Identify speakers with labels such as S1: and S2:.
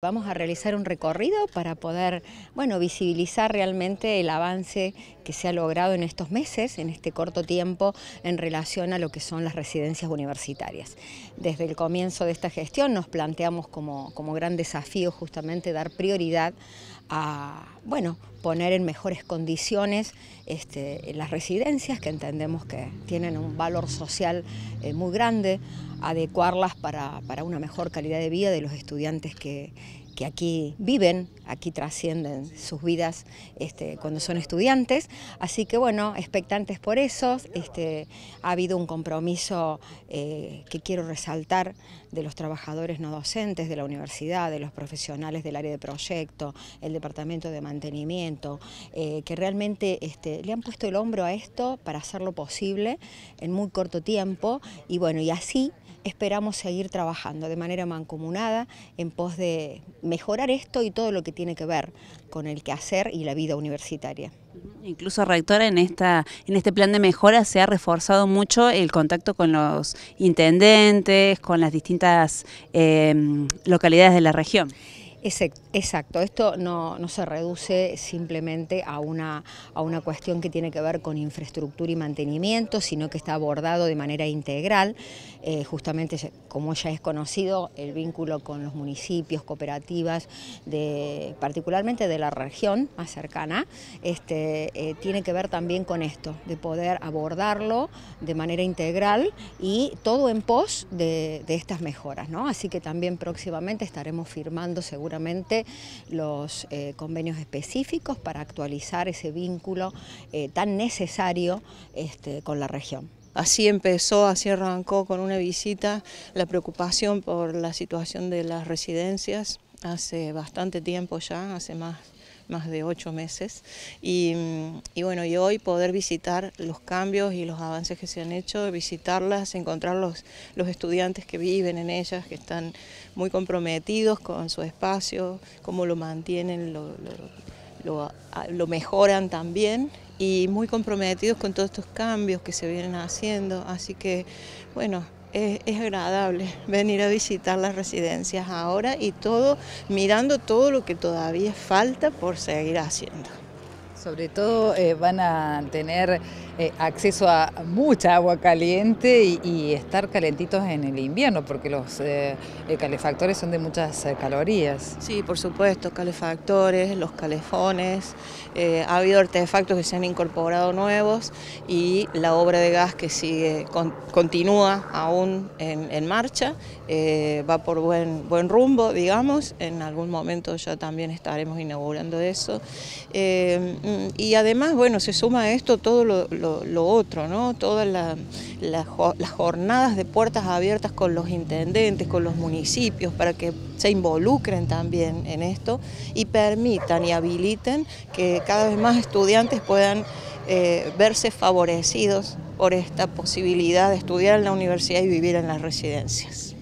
S1: Vamos a realizar un recorrido para poder, bueno, visibilizar realmente el avance que se ha logrado en estos meses, en este corto tiempo, en relación a lo que son las residencias universitarias. Desde el comienzo de esta gestión nos planteamos como, como gran desafío justamente dar prioridad a, bueno, poner en mejores condiciones este, las residencias, que entendemos que tienen un valor social eh, muy grande, adecuarlas para, una mejor calidad de vida de los estudiantes que, que aquí viven, aquí trascienden sus vidas este, cuando son estudiantes. Así que bueno, expectantes por eso. Este, ha habido un compromiso eh, que quiero resaltar de los trabajadores no docentes de la universidad, de los profesionales del área de proyecto, el departamento de mantenimiento, eh, que realmente este, le han puesto el hombro a esto para hacerlo posible en muy corto tiempo y bueno, y así esperamos seguir trabajando de manera mancomunada en pos de mejorar esto y todo lo que tiene que ver con el quehacer y la vida universitaria.
S2: Incluso, rectora, en, esta, en este plan de mejora se ha reforzado mucho el contacto con los intendentes, con las distintas eh, localidades de la región.
S1: Exacto, esto no, se reduce simplemente a una, a una, cuestión que tiene que ver con infraestructura y mantenimiento, sino que está abordado de manera integral, eh, justamente como ya es conocido, el vínculo con los municipios, cooperativas, particularmente de la región más cercana, este, eh, tiene que ver también con esto, de poder abordarlo de manera integral y todo en pos de, estas mejoras. ¿no? Así que también próximamente estaremos firmando seguro, seguramente los eh, convenios específicos para actualizar ese vínculo eh, tan necesario este, con la región. Así empezó, así arrancó
S2: con una visita la preocupación por la situación de las residencias hace bastante tiempo ya, hace más más de ocho meses. Y, bueno, y hoy poder visitar los cambios y los avances que se han hecho, visitarlas, encontrar los, estudiantes que viven en ellas, que están muy comprometidos con su espacio, cómo lo mantienen, lo, lo mejoran también y muy comprometidos con todos estos cambios que se vienen haciendo. Así que, bueno, es, agradable venir a visitar las residencias ahora y todo, mirando todo lo que todavía falta por seguir haciendo. Sobre todo eh, van a tener eh, acceso a mucha agua caliente y, estar calentitos en el invierno, porque los eh, eh, calefactores son de muchas calorías. Sí, por supuesto, calefactores, los calefones, ha habido artefactos que se han incorporado nuevos y la obra de gas que sigue, continúa aún en, marcha, va por buen, buen rumbo, digamos, en algún momento ya también estaremos inaugurando eso. y además, bueno, se suma a esto todo lo lo, otro, Todas las jornadas de puertas abiertas con los intendentes, con los municipios, para que se involucren también en esto y permitan y habiliten que cada vez más estudiantes puedan eh, verse favorecidos por esta posibilidad de estudiar en la universidad y vivir en las residencias.